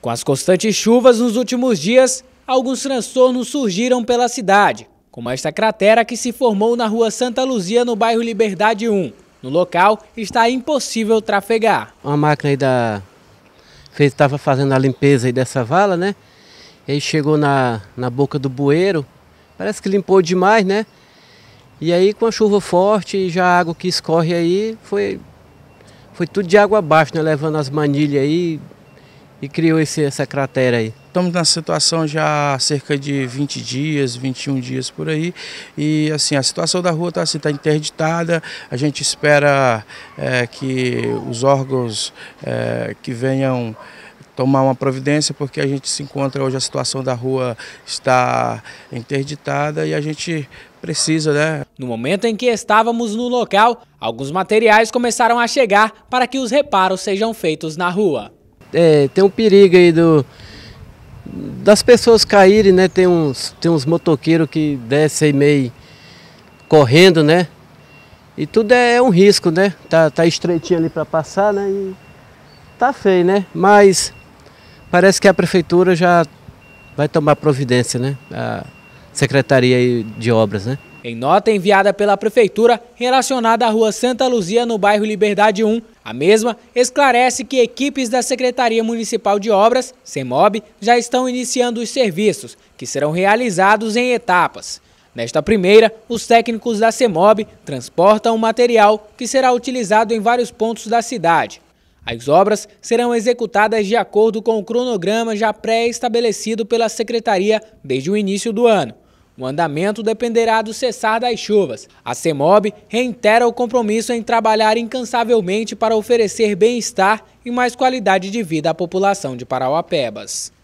Com as constantes chuvas nos últimos dias, alguns transtornos surgiram pela cidade, como esta cratera que se formou na rua Santa Luzia, no bairro Liberdade 1. No local está impossível trafegar. Uma máquina aí da. que estava fazendo a limpeza aí dessa vala, né? E aí chegou na, na boca do bueiro, parece que limpou demais, né? E aí com a chuva forte e já a água que escorre aí, foi, foi tudo de água abaixo, né? Levando as manilhas aí, e criou esse, essa cratera aí? Estamos na situação já há cerca de 20 dias, 21 dias por aí. E assim, a situação da rua está assim, tá interditada. A gente espera é, que os órgãos é, que venham tomar uma providência, porque a gente se encontra hoje, a situação da rua está interditada e a gente precisa, né? No momento em que estávamos no local, alguns materiais começaram a chegar para que os reparos sejam feitos na rua é, tem um perigo aí do, das pessoas caírem, né? Tem uns, tem uns motoqueiros que descem meio correndo, né? E tudo é, é um risco, né? Tá, tá estreitinho ali para passar, né? E tá feio, né? Mas parece que a prefeitura já vai tomar providência, né? A Secretaria de Obras, né? Em nota enviada pela Prefeitura relacionada à Rua Santa Luzia, no bairro Liberdade 1, a mesma esclarece que equipes da Secretaria Municipal de Obras, CEMOB, já estão iniciando os serviços, que serão realizados em etapas. Nesta primeira, os técnicos da CEMOB transportam o material que será utilizado em vários pontos da cidade. As obras serão executadas de acordo com o cronograma já pré-estabelecido pela Secretaria desde o início do ano. O andamento dependerá do cessar das chuvas. A CEMOB reitera o compromisso em trabalhar incansavelmente para oferecer bem-estar e mais qualidade de vida à população de Parauapebas.